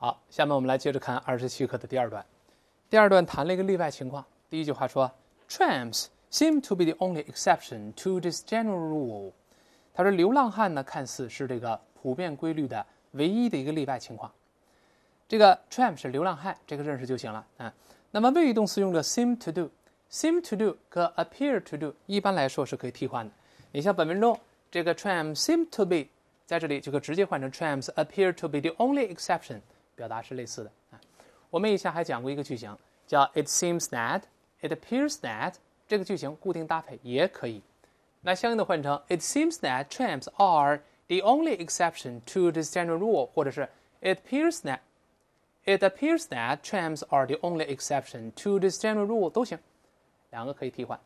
好，下面我们来接着看二十七课的第二段。第二段谈了一个例外情况。第一句话说：“Tramps seem to be the only exception to this general rule。”他说：“流浪汉呢，看似是这个普遍规律的唯一的一个例外情况。”这个 “tramp” 是流浪汉，这个认识就行了啊。那么谓语动词用的 “seem to do”，“seem to do” 和 “appear to do” 一般来说是可以替换的。你像本文中这个 “tramps seem to be” 在这里就可直接换成 “tramps appear to be the only exception”。表达是类似的啊。我们以前还讲过一个句型，叫 "It seems that"、"It appears that"，这个句型固定搭配也可以。那相应的换成 "It seems that tramps are the only exception to this general rule"，或者是 "It appears that it appears that tramps are the only exception to this general rule" 都行，两个可以替换。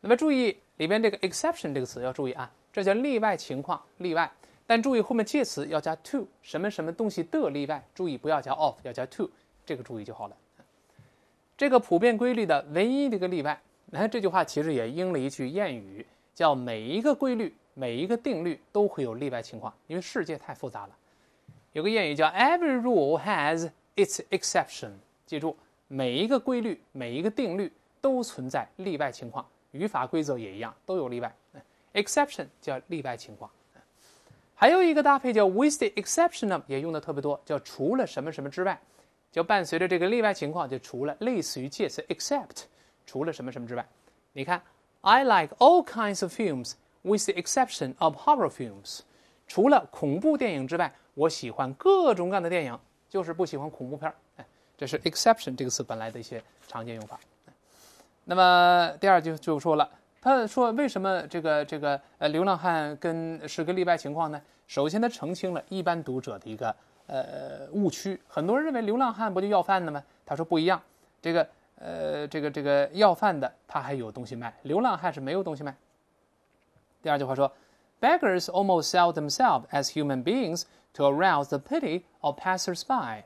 那么注意里边这个 "exception" 这个词要注意啊，这叫例外情况，例外。但注意，后面介词要加 to，什么什么东西的例外。注意不要加 of，要加 to，这个注意就好了。这个普遍规律的唯一的一个例外。那看这句话，其实也应了一句谚语，叫“每一个规律，每一个定律都会有例外情况”，因为世界太复杂了。有个谚语叫 “Every rule has its exception”。记住，每一个规律，每一个定律都存在例外情况。语法规则也一样，都有例外。exception 叫例外情况。还有一个搭配叫 with the exception of，也用的特别多，叫除了什么什么之外，就伴随着这个例外情况，就除了类似于介词 except，除了什么什么之外。你看，I like all kinds of films with the exception of horror films。除了恐怖电影之外，我喜欢各种各样的电影，就是不喜欢恐怖片儿。哎，这是 exception 这个词本来的一些常见用法。那么第二句就说了。他说：“为什么这个这个呃流浪汉跟是个例外情况呢？首先，他澄清了一般读者的一个呃误区。很多人认为流浪汉不就要饭的吗？他说不一样。这个呃这个这个要饭的他还有东西卖，流浪汉是没有东西卖。第二句话说：‘Beggars almost sell themselves as human beings to arouse the pity of passers-by。’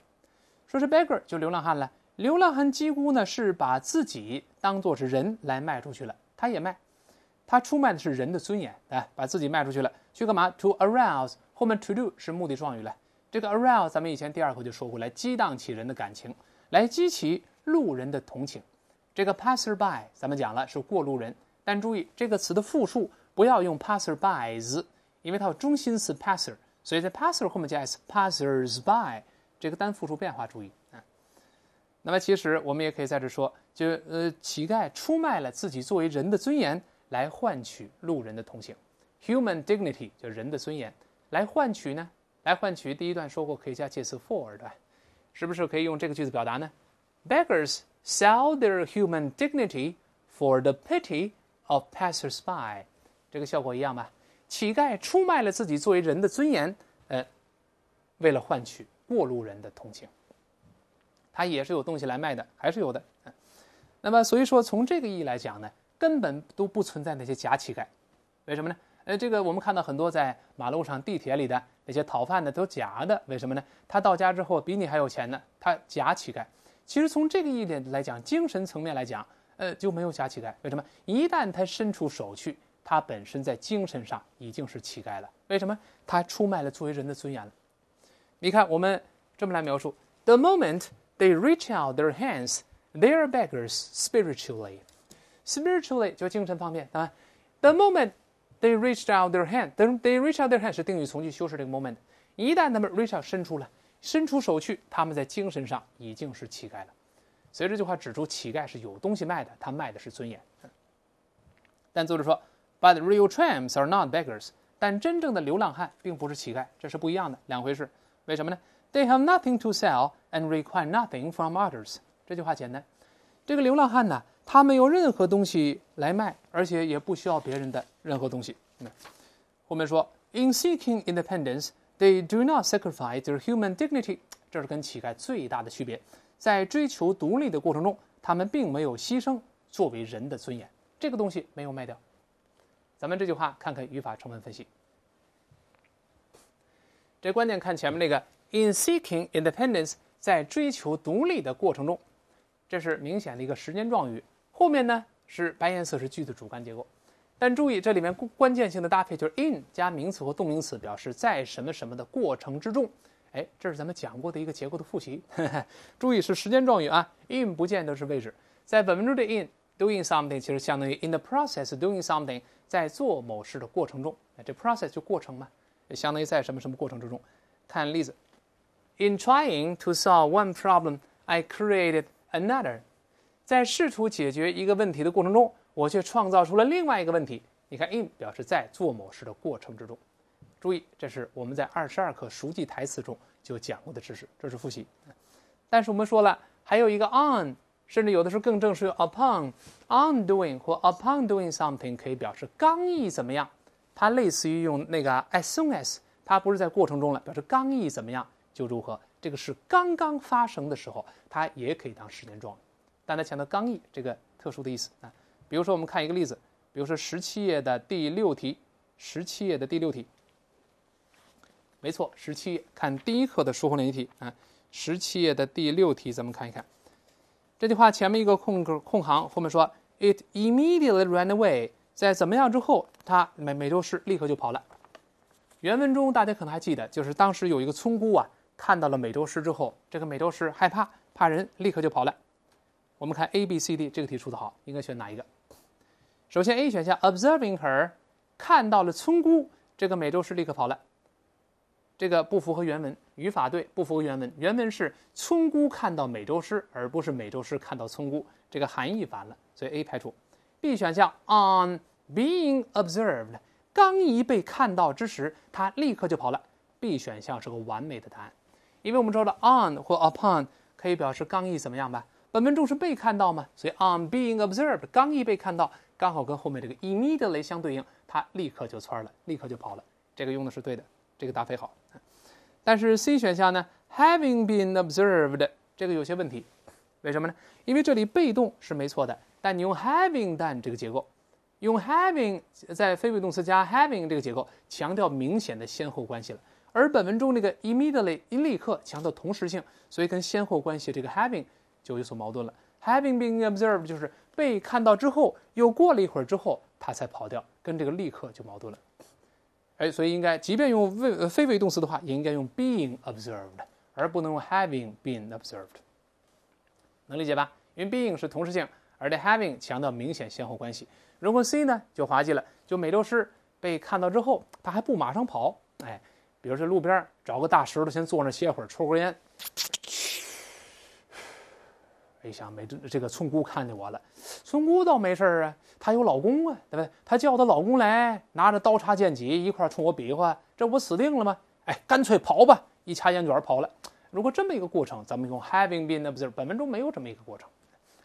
说是 beggar 就流浪汉了。流浪汉几乎呢是把自己当作是人来卖出去了，他也卖。”他出卖的是人的尊严，来把自己卖出去了，去干嘛？To arouse 后面 to do 是目的状语了。这个 arouse 咱们以前第二课就说过来激荡起人的感情，来激起路人的同情。这个 passer by 咱们讲了是过路人，但注意这个词的复数不要用 passer bys，因为它有中心词 passer，所以在 passer 后面加 s，passers by 这个单复数变化注意啊。那么其实我们也可以在这说，就呃乞丐出卖了自己作为人的尊严。来换取路人的同情，human dignity 就人的尊严，来换取呢？来换取。第一段说过可以加介词 for 的，是不是可以用这个句子表达呢？Beggars sell their human dignity for the pity of passers-by，这个效果一样吧？乞丐出卖了自己作为人的尊严，呃，为了换取过路人的同情。他也是有东西来卖的，还是有的。那么，所以说从这个意义来讲呢？根本都不存在那些假乞丐，为什么呢？呃，这个我们看到很多在马路上、地铁里的那些讨饭的都假的，为什么呢？他到家之后比你还有钱呢，他假乞丐。其实从这个意义来讲，精神层面来讲，呃，就没有假乞丐。为什么？一旦他伸出手去，他本身在精神上已经是乞丐了。为什么？他出卖了作为人的尊严了。你看，我们这么来描述：The moment they reach out their hands, they are beggars spiritually. spiritually 就精神方面啊，the moment they reached out their h a n d t h e they reach e d out their hand 是定语从句修饰这个 moment。一旦他们 reach out 伸出了，伸出手去，他们在精神上已经是乞丐了。所以这句话指出，乞丐是有东西卖的，他卖的是尊严。但作者说，but real tramps are not beggars。但真正的流浪汉并不是乞丐，这是不一样的两回事。为什么呢？They have nothing to sell and require nothing from others。这句话简单，这个流浪汉呢？他们用任何东西来卖，而且也不需要别人的任何东西。后面说，In seeking independence，they do not sacrifice their human dignity。这是跟乞丐最大的区别，在追求独立的过程中，他们并没有牺牲作为人的尊严。这个东西没有卖掉。咱们这句话看看语法成分分析。这关键看前面那个，In seeking independence，在追求独立的过程中，这是明显的一个时间状语。后面呢是白颜色，是句子主干结构，但注意这里面关键性的搭配就是 in 加名词或动名词，表示在什么什么的过程之中。哎，这是咱们讲过的一个结构的复习。注意是时间状语啊，in 不见得是位置，在本分句的 in doing something 其实相当于 in the process doing something，在做某事的过程中。哎，这 process 就过程嘛，相当于在什么什么过程之中。看例子：In trying to solve one problem, I created another. 在试图解决一个问题的过程中，我却创造出了另外一个问题。你看，in 表示在做某事的过程之中。注意，这是我们在二十二课熟记台词中就讲过的知识，这是复习。但是我们说了，还有一个 on，甚至有的时候更正式用 upon。on doing 或 upon doing something 可以表示刚一怎么样，它类似于用那个 as soon as，它不是在过程中了，表示刚一怎么样就如何。这个是刚刚发生的时候，它也可以当时间状。语。大家强调“刚毅”这个特殊的意思啊。比如说，我们看一个例子，比如说十七页的第六题，十七页的第六题，没错，十七页看第一课的书后练习题啊。十七页的第六题，咱们看一看，这句话前面一个空格空行，后面说 “it immediately ran away”。在怎么样之后，它美美洲狮立刻就跑了。原文中大家可能还记得，就是当时有一个村姑啊，看到了美洲狮之后，这个美洲狮害怕怕人，立刻就跑了。我们看 A、B、C、D 这个题出的好，应该选哪一个？首先 A 选项 observing her 看到了村姑，这个美洲狮立刻跑了，这个不符合原文，语法对，不符合原文。原文是村姑看到美洲狮，而不是美洲狮看到村姑，这个含义反了，所以 A 排除。B 选项 on being observed 刚一被看到之时，它立刻就跑了，B 选项是个完美的答案，因为我们道了 on 或 upon 可以表示刚一怎么样吧？本文中是被看到吗？所以 on being observed，刚一被看到，刚好跟后面这个 immediately 相对应，它立刻就窜了，立刻就跑了。这个用的是对的，这个答非好。但是 C 选项呢，having been observed 这个有些问题，为什么呢？因为这里被动是没错的，但你用 having done 这个结构，用 having 在非谓动词加 having 这个结构，强调明显的先后关系了。而本文中这个 immediately 立刻强调同时性，所以跟先后关系这个 having。就有所矛盾了。Having been observed 就是被看到之后，又过了一会儿之后，它才跑掉，跟这个立刻就矛盾了。哎，所以应该，即便用未呃非谓动词的话，也应该用 being observed，而不能用 having been observed。能理解吧？因为 being 是同时性，而这 h a v i n g 强调明显先后关系。如果 C 呢，就滑稽了，就美洲狮被看到之后，它还不马上跑，哎，比如说路边找个大石头，先坐那歇会儿，抽根烟。没想，没这这个村姑看见我了。村姑倒没事啊，她有老公啊，对不对？她叫她老公来，拿着刀叉剑戟一块冲我比划，这不死定了吗？哎，干脆跑吧！一掐烟卷跑了。如果这么一个过程，咱们用 having been，r 不就是本文中没有这么一个过程，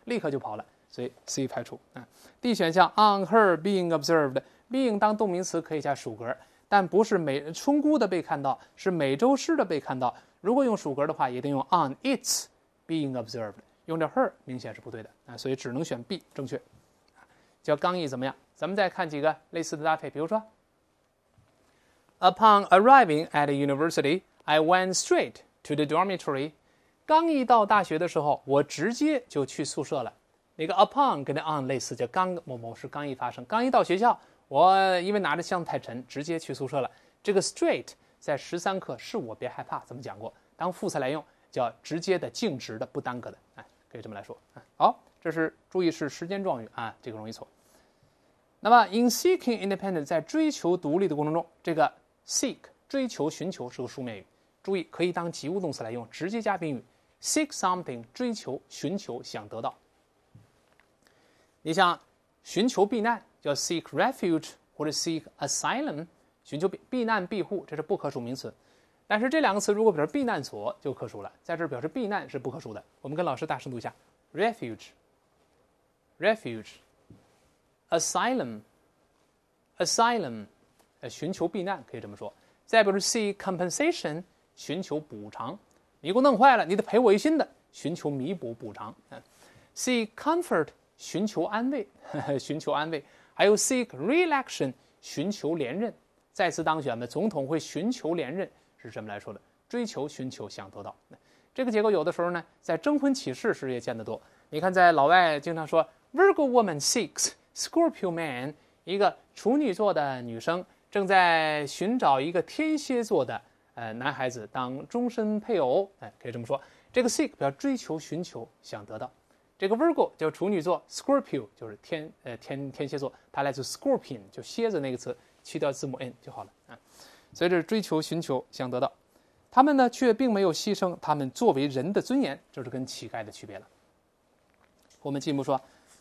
立刻就跑了。所以 C 排除啊。D 选项 on her being observed，being 当动名词可以加属格，但不是美村姑的被看到，是美洲狮的被看到。如果用属格的话，一定用 on its being observed。用这 her 明显是不对的啊，所以只能选 B 正确。叫刚毅怎么样？咱们再看几个类似的搭配，比如说，Upon arriving at university, I went straight to the dormitory。刚一到大学的时候，我直接就去宿舍了。那个 upon 跟那 on 类似，叫刚某某事刚一发生。刚一到学校，我因为拿着箱子太沉，直接去宿舍了。这个 straight 在十三课是我别害怕怎么讲过，当副词来用，叫直接的、径直的、不耽搁的啊。可以这么来说啊，好，这是注意是时间状语啊，这个容易错。那么，in seeking independence 在追求独立的过程中，这个 seek 追求、寻求是个书面语，注意可以当及物动词来用，直接加宾语，seek something 追求、寻求、想得到。你想寻求避难，叫 seek refuge 或者 seek asylum，寻求避避难、庇护，这是不可数名词。但是这两个词如果表示避难所就可数了，在这儿表示避难是不可数的。我们跟老师大声读一下：refuge，refuge，asylum，asylum，呃，寻求避难可以这么说。再比如，seek compensation，寻求补偿，你给我弄坏了，你得赔我一新的。寻求弥补补偿。seek comfort，寻求安慰，寻求安慰。还有 seek reelection，寻求连任，再次当选的总统会寻求连任。是什么来说的？追求、寻求、想得到，这个结构有的时候呢，在征婚启事时也见得多。你看，在老外经常说，Virgo woman seeks Scorpio man，一个处女座的女生正在寻找一个天蝎座的呃男孩子当终身配偶。哎，可以这么说，这个 seek 表追求、寻求、想得到，这个 virgo 叫处女座，scorpio 就是天呃天天蝎座，它来自 scorpion，就蝎子那个词，去掉字母 n 就好了啊。随着追求、寻求、想得到，他们呢却并没有牺牲他们作为人的尊严，这是跟乞丐的区别了。我们进一步说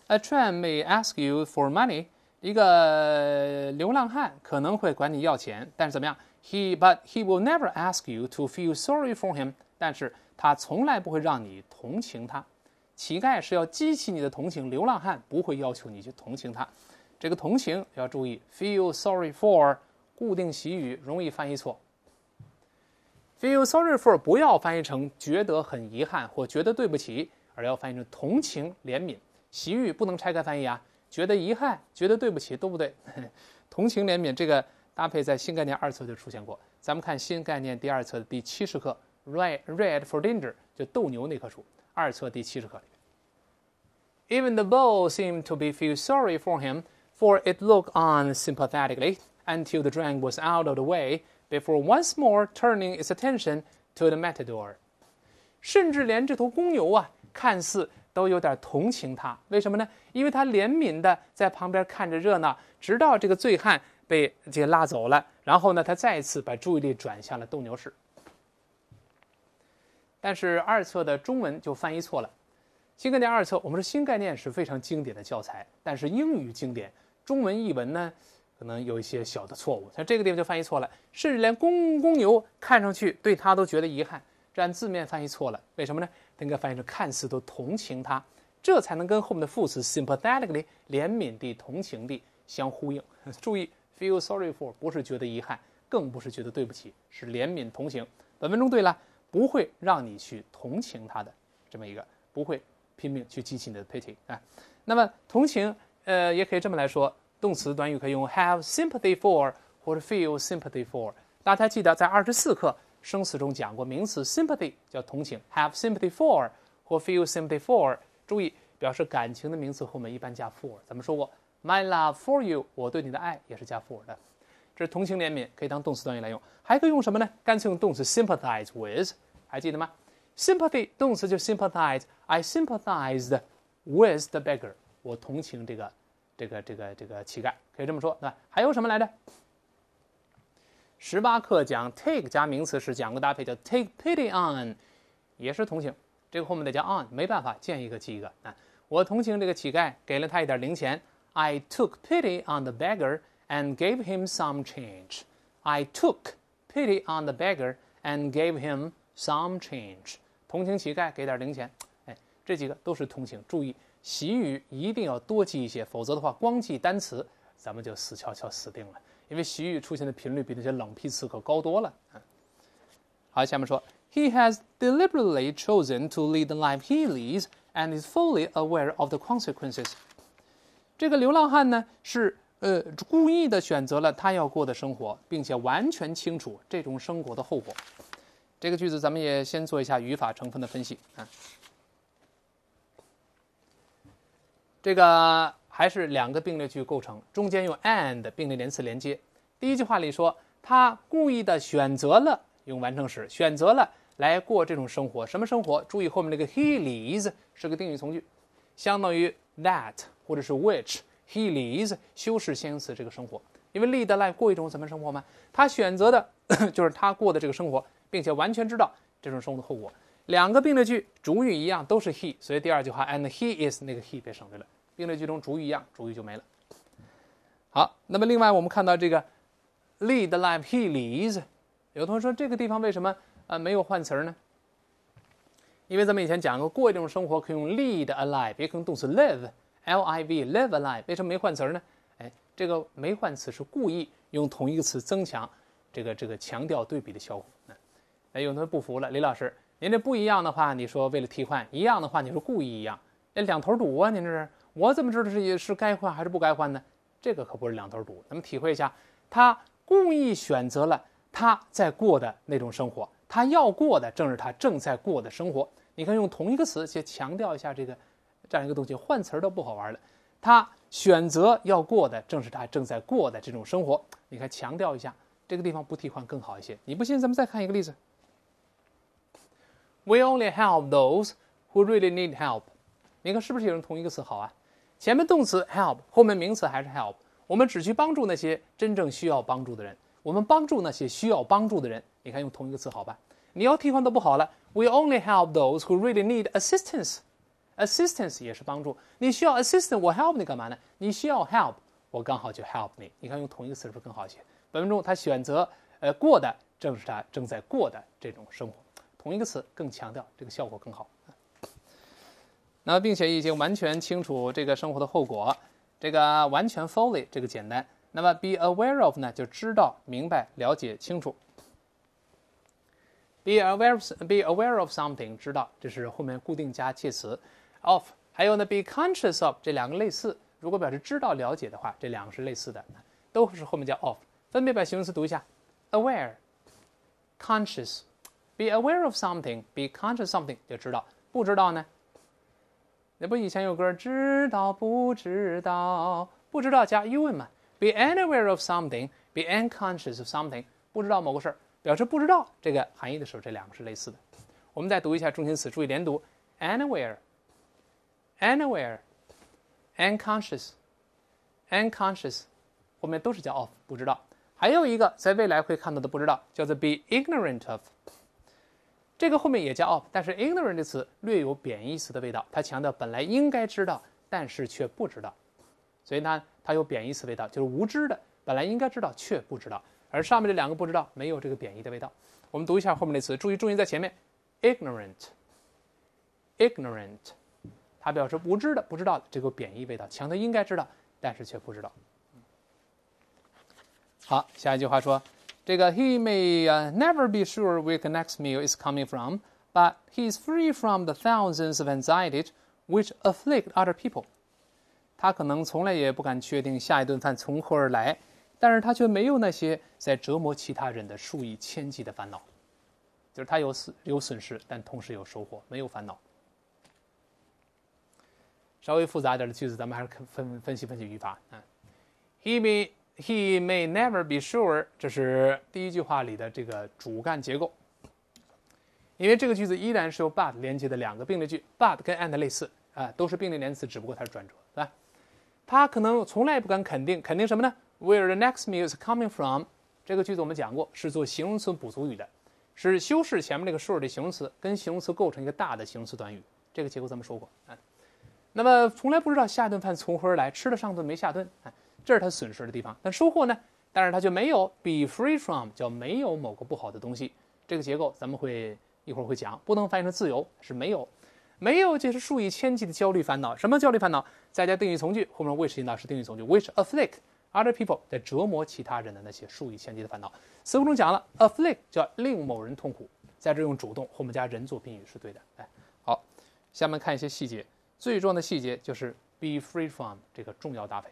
，A tramp may ask you for money，一个流浪汉可能会管你要钱，但是怎么样？He but he will never ask you to feel sorry for him。但是他从来不会让你同情他。乞丐是要激起你的同情，流浪汉不会要求你去同情他。这个同情要注意，feel sorry for。固定习语容易翻译错。Feel sorry for 不要翻译成觉得很遗憾或觉得对不起，而要翻译成同情怜悯。习语不能拆开翻译啊，觉得遗憾、觉得对不起，对不对？同情怜悯这个搭配在新概念二册就出现过。咱们看新概念第二册的第七十课，Red Red for Danger 就斗牛那棵树，二册第七十课里面。Even the bull seemed to be feel sorry for him, for it looked on sympathetically. until the d r o n k was out of the way before once more turning its attention to the matador，甚至连这头公牛啊，看似都有点同情他，为什么呢？因为他怜悯的在旁边看着热闹，直到这个醉汉被这拉走了，然后呢，他再一次把注意力转向了斗牛士。但是二册的中文就翻译错了，《新概念二册》，我们说《新概念》是非常经典的教材，但是英语经典，中文译文呢？可能有一些小的错误，像这个地方就翻译错了，甚至连公公牛看上去对它都觉得遗憾，这样字面翻译错了，为什么呢？它应该翻译成“看似都同情它”，这才能跟后面的副词 “sympathetically” 怜悯地、同情地相呼应。注意，“feel sorry for” 不是觉得遗憾，更不是觉得对不起，是怜悯同情。本文中对了，不会让你去同情他的这么一个，不会拼命去激起你的 pity 啊。那么同情，呃，也可以这么来说。动词短语可以用 have sympathy for 或者 feel sympathy for。大家记得在二十四课生词中讲过，名词 sympathy 叫同情，have sympathy for 或 feel sympathy for。注意，表示感情的名词后面一般加 for。咱们说过，my love for you，我对你的爱也是加 for 的，这是同情怜悯，可以当动词短语来用。还可以用什么呢？干脆用动词 sympathize with，还记得吗？sympathy 动词就 sympathize。I sympathized with the beggar。我同情这个。这个这个这个乞丐可以这么说，对吧？还有什么来着？十八课讲 take 加名词时讲过搭配，叫 take pity on，也是同情。这个后面得加 on，没办法，见一个记一个啊！我同情这个乞丐，给了他一点零钱。I took pity on the beggar and gave him some change. I took pity on the beggar and gave him some change. 同情乞丐，给点零钱。哎，这几个都是同情，注意。习语一定要多记一些，否则的话，光记单词，咱们就死翘翘死定了。因为习语出现的频率比那些冷僻词可高多了。好，下面说，He has deliberately chosen to lead the life he leads and is fully aware of the consequences。这个流浪汉呢，是呃故意的选择了他要过的生活，并且完全清楚这种生活的后果。这个句子咱们也先做一下语法成分的分析啊。这个还是两个并列句构成，中间用 and 并列连词连接。第一句话里说，他故意的选择了用完成时，选择了来过这种生活。什么生活？注意后面那个 he lives 是个定语从句，相当于 that 或者是 which he lives 修饰先行词这个生活。因为 lead life 过一种什么生活吗？他选择的 就是他过的这个生活，并且完全知道这种生活的后果。两个并列句主语一样，都是 he，所以第二句话 and he is 那个 he 被省略了。并列句中主语一样，主语就没了。好，那么另外我们看到这个 lead alive，he leads。有同学说这个地方为什么啊没有换词儿呢？因为咱们以前讲过过这种生活可以用 lead alive，别用动词 live，l i v live alive。为什么没换词儿呢？哎，这个没换词是故意用同一个词增强这个这个强调对比的效果。哎，有同学不服了，李老师。您这不一样的话，你说为了替换；一样的话，你说故意一样。那两头堵啊！您这是我怎么知道是是该换还是不该换呢？这个可不是两头堵。咱们体会一下，他故意选择了他在过的那种生活，他要过的正是他正在过的生活。你看，用同一个词去强调一下这个，这样一个东西换词儿都不好玩了。他选择要过的正是他正在过的这种生活。你看，强调一下这个地方不替换更好一些。你不信，咱们再看一个例子。We only help those who really need help。你看是不是有人同一个词好啊？前面动词 help，后面名词还是 help。我们只去帮助那些真正需要帮助的人。我们帮助那些需要帮助的人。你看用同一个词好吧？你要替换都不好了。We only help those who really need assistance。assistance 也是帮助。你需要 assistance，我 help 你干嘛呢？你需要 help，我刚好就 help 你。你看用同一个词是不是更好一些？本文中他选择呃过的正是他正在过的这种生活。同一个词更强调这个效果更好。那并且已经完全清楚这个生活的后果，这个完全 fully 这个简单。那么 be aware of 呢，就知道、明白、了解清楚。be aware be aware of something 知道，这是后面固定加介词 of。还有呢，be conscious of 这两个类似，如果表示知道、了解的话，这两个是类似的，都是后面加 of。分别把形容词读一下：aware、conscious。Be aware of something, be conscious something，就知道。不知道呢？那不以前有歌知道不知道？不知道加 u 问嘛？Be unaware of something, be unconscious of something。不知道某个事儿，表示不知道这个含义的时候，这两个是类似的。我们再读一下中心词，注意连读。Anywhere, anywhere, unconscious, unconscious。后面都是加 of，不知道。还有一个在未来会看到的不知道，叫做 be ignorant of。这个后面也加 of，但是 ignorant 这词略有贬义词的味道，它强调本来应该知道，但是却不知道，所以呢，它有贬义词味道，就是无知的，本来应该知道却不知道。而上面这两个不知道没有这个贬义的味道。我们读一下后面的词，注意重音在前面，ignorant，ignorant，它表示无知的，不知道的，这个贬义味道强，调应该知道，但是却不知道。好，下一句话说。because he may uh, never be sure where the next meal is coming from, but he is free from the thousands of anxieties which afflict other people. 他可能从来也不敢确定下一顿饭从何而来，但是他却没有那些在折磨其他人的数以千计的烦恼，就是他有损有损失，但同时有收获，没有烦恼。稍微复杂一点的句子，咱们还是分分析分析语法啊。He may He may never be sure，这是第一句话里的这个主干结构。因为这个句子依然是由 but 连接的两个并列句，but 跟 and 类似啊，都是并列连词，只不过它是转折，对吧？他可能从来不敢肯定，肯定什么呢？Where the next meal is coming from，这个句子我们讲过，是做形容词补足语的，是修饰前面这个 sure 的形容词，跟形容词构成一个大的形容词短语。这个结构咱们说过啊。那么从来不知道下一顿饭从何而来，吃了上顿没下顿啊。这是他损失的地方，但收获呢？但是他却没有 be free from，叫没有某个不好的东西。这个结构咱们会一会儿会讲，不能翻译成自由，是没有，没有就是数以千计的焦虑烦恼。什么焦虑烦恼？再加定语从句，后面 which 引导是定语从句，which afflict other people，在折磨其他人的那些数以千计的烦恼。词汇中讲了 afflict，叫令某人痛苦，在这用主动，后面加人做宾语是对的。哎，好，下面看一些细节，最重要的细节就是 be free from 这个重要搭配。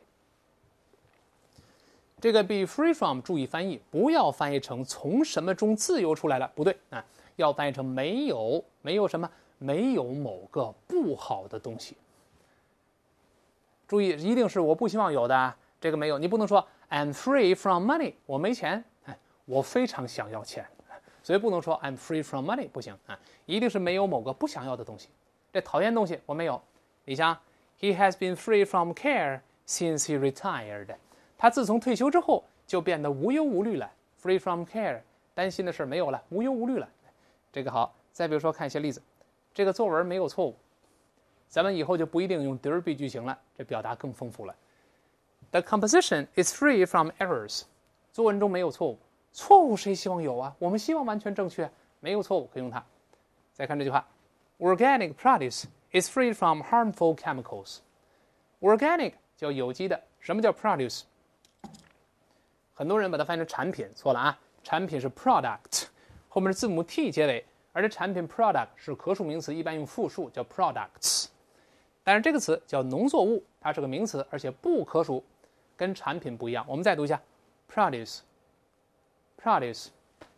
这个 be free from，注意翻译，不要翻译成从什么中自由出来了，不对啊，要翻译成没有，没有什么，没有某个不好的东西。注意，一定是我不希望有的，这个没有，你不能说 I'm free from money，我没钱，哎，我非常想要钱，所以不能说 I'm free from money，不行啊，一定是没有某个不想要的东西，这讨厌东西我没有。你想 h e has been free from care since he retired. 他自从退休之后就变得无忧无虑了，free from care，担心的事儿没有了，无忧无虑了。这个好，再比如说看一些例子，这个作文没有错误，咱们以后就不一定用 there be 句型了，这表达更丰富了。The composition is free from errors，作文中没有错误，错误谁希望有啊？我们希望完全正确，没有错误可以用它。再看这句话，Organic produce is free from harmful chemicals。Organic 叫有机的，什么叫 produce？很多人把它翻译成产品，错了啊！产品是 product，后面是字母 t 结尾，而这产品 product 是可数名词，一般用复数叫 products。但是这个词叫农作物，它是个名词，而且不可数，跟产品不一样。我们再读一下，produce，produce，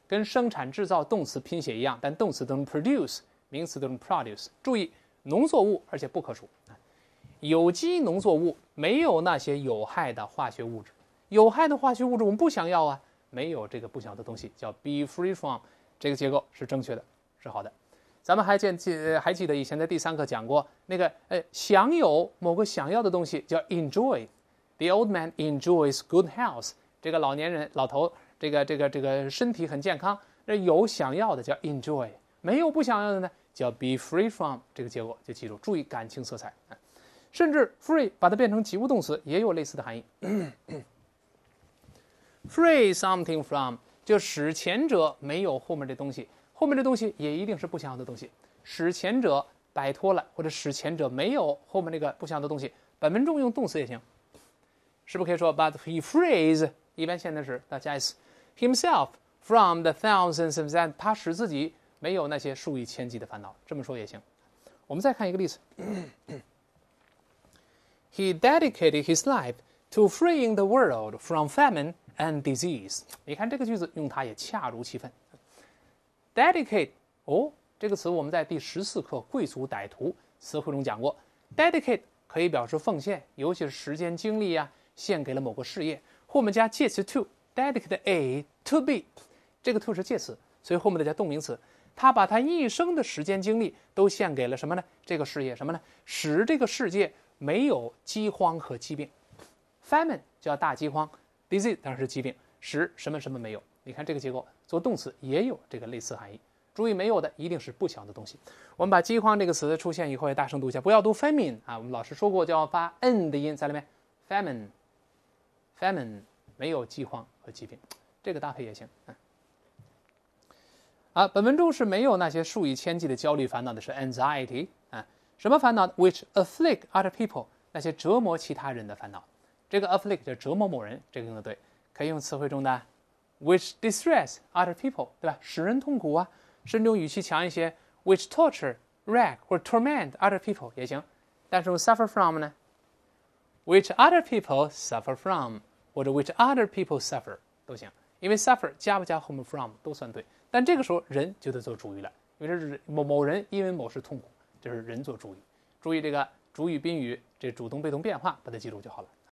跟生产制造动词拼写一样，但动词都是 produce，名词都是 produce。注意，农作物而且不可数，有机农作物没有那些有害的化学物质。有害的化学物质，我们不想要啊！没有这个不想要的东西，叫 be free from，这个结构是正确的，是好的。咱们还见记，还记得以前在第三课讲过那个呃，享有某个想要的东西叫 enjoy。The old man enjoys good health。这个老年人、老头，这个这个这个身体很健康。那有想要的叫 enjoy，没有不想要的呢，叫 be free from。这个结果就记住，注意感情色彩。甚至 free 把它变成及物动词，也有类似的含义。free something from 就使前者没有后面这东西，后面这东西也一定是不想要的东西。使前者摆脱了，或者使前者没有后面那个不想要的东西。本文中用动词也行，是不是可以说？But he frees 一般现在时那加 s himself from the thousands of that，他使自己没有那些数以千计的烦恼。这么说也行。我们再看一个例子，He dedicated his life to freeing the world from famine And disease，你看这个句子用它也恰如其分。Dedicate，哦，这个词我们在第十四课《贵族歹徒》词汇中讲过。Dedicate 可以表示奉献，尤其是时间、精力呀，献给了某个事业。后面加介词 to，dedicate a to b，这个 to 是介词，所以后面得加动名词。他把他一生的时间、精力都献给了什么呢？这个事业什么呢？使这个世界没有饥荒和疾病。Famine 叫大饥荒。disease 当然是疾病，十什么什么没有？你看这个结构做动词也有这个类似含义。注意没有的一定是不祥的东西。我们把饥荒这个词出现以后，大声读一下，不要读 famine 啊。我们老师说过叫发 n 的音在里面，famine，famine 没有饥荒和疾病，这个搭配也行。啊，本文中是没有那些数以千计的焦虑烦恼的是 anxiety 啊，什么烦恼？which afflict other people 那些折磨其他人的烦恼。这个 afflict 就折磨某人，这个用的对，可以用词汇中的 which distress other people，对吧？使人痛苦啊，甚至用语气强一些，which torture, rack 或 torment other people 也行。但是用 suffer from 呢？which other people suffer from，或者 which other people suffer 都行，因为 suffer 加不加 from from 都算对。但这个时候人就得做主语了，因为这是某某人因为某事痛苦，这是人做主语。注意这个主语宾语这主动被动变化，把它记住就好了。